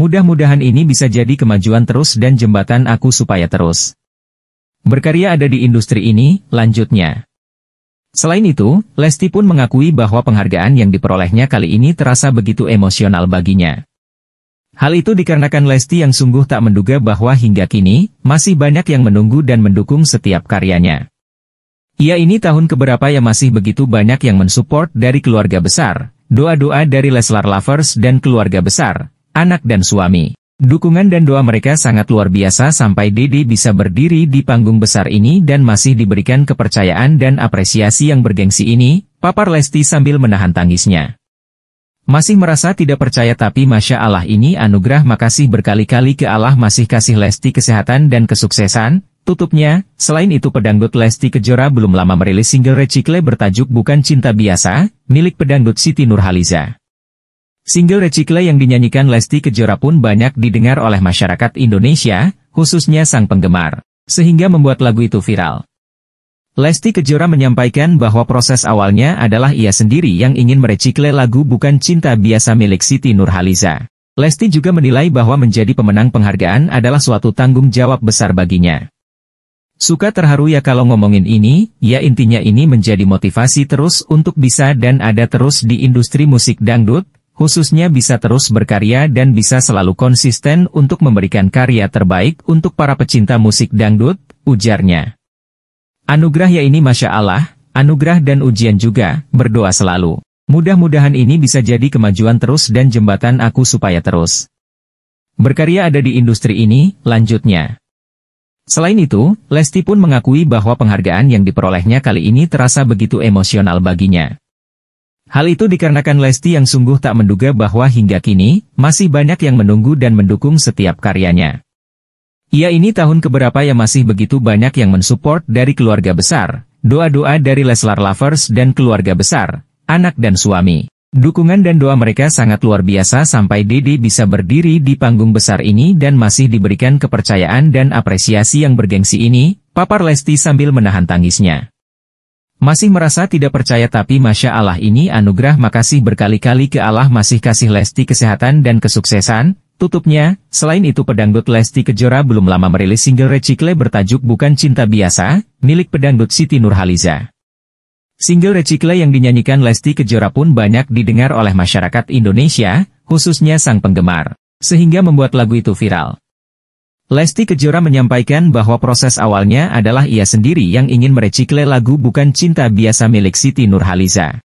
Mudah-mudahan ini bisa jadi kemajuan terus dan jembatan aku supaya terus berkarya ada di industri ini, lanjutnya. Selain itu, Lesti pun mengakui bahwa penghargaan yang diperolehnya kali ini terasa begitu emosional baginya. Hal itu dikarenakan Lesti yang sungguh tak menduga bahwa hingga kini, masih banyak yang menunggu dan mendukung setiap karyanya. Ia ini tahun keberapa yang masih begitu banyak yang mensupport dari keluarga besar, doa-doa dari Leslar Lovers dan keluarga besar, anak dan suami. Dukungan dan doa mereka sangat luar biasa sampai Dede bisa berdiri di panggung besar ini dan masih diberikan kepercayaan dan apresiasi yang bergengsi ini, papar Lesti sambil menahan tangisnya. Masih merasa tidak percaya tapi Masya Allah ini anugerah makasih berkali-kali ke Allah masih kasih Lesti kesehatan dan kesuksesan, tutupnya, selain itu pedangdut Lesti Kejora belum lama merilis single Recikle bertajuk Bukan Cinta Biasa, milik pedangdut Siti Nurhaliza. Single recicle yang dinyanyikan Lesti Kejora pun banyak didengar oleh masyarakat Indonesia, khususnya sang penggemar, sehingga membuat lagu itu viral. Lesti Kejora menyampaikan bahwa proses awalnya adalah ia sendiri yang ingin merecikle lagu bukan cinta biasa milik Siti Nurhaliza. Lesti juga menilai bahwa menjadi pemenang penghargaan adalah suatu tanggung jawab besar baginya. Suka terharu ya kalau ngomongin ini, ya intinya ini menjadi motivasi terus untuk bisa dan ada terus di industri musik dangdut, khususnya bisa terus berkarya dan bisa selalu konsisten untuk memberikan karya terbaik untuk para pecinta musik dangdut, ujarnya. Anugerah ya ini Masya Allah, anugerah dan ujian juga, berdoa selalu. Mudah-mudahan ini bisa jadi kemajuan terus dan jembatan aku supaya terus. Berkarya ada di industri ini, lanjutnya. Selain itu, Lesti pun mengakui bahwa penghargaan yang diperolehnya kali ini terasa begitu emosional baginya. Hal itu dikarenakan Lesti yang sungguh tak menduga bahwa hingga kini, masih banyak yang menunggu dan mendukung setiap karyanya. Ia ini tahun keberapa yang masih begitu banyak yang mensupport dari keluarga besar, doa-doa dari Leslar Lovers dan keluarga besar, anak dan suami. Dukungan dan doa mereka sangat luar biasa sampai Dede bisa berdiri di panggung besar ini dan masih diberikan kepercayaan dan apresiasi yang bergengsi ini, papar Lesti sambil menahan tangisnya. Masih merasa tidak percaya tapi Masya Allah ini anugerah makasih berkali-kali ke Allah masih kasih Lesti kesehatan dan kesuksesan, tutupnya, selain itu pedangdut Lesti Kejora belum lama merilis single Recikle bertajuk Bukan Cinta Biasa, milik pedangdut Siti Nurhaliza. Single Recikle yang dinyanyikan Lesti Kejora pun banyak didengar oleh masyarakat Indonesia, khususnya sang penggemar, sehingga membuat lagu itu viral. Lesti Kejora menyampaikan bahwa proses awalnya adalah ia sendiri yang ingin merecikle lagu bukan cinta biasa milik Siti Nurhaliza.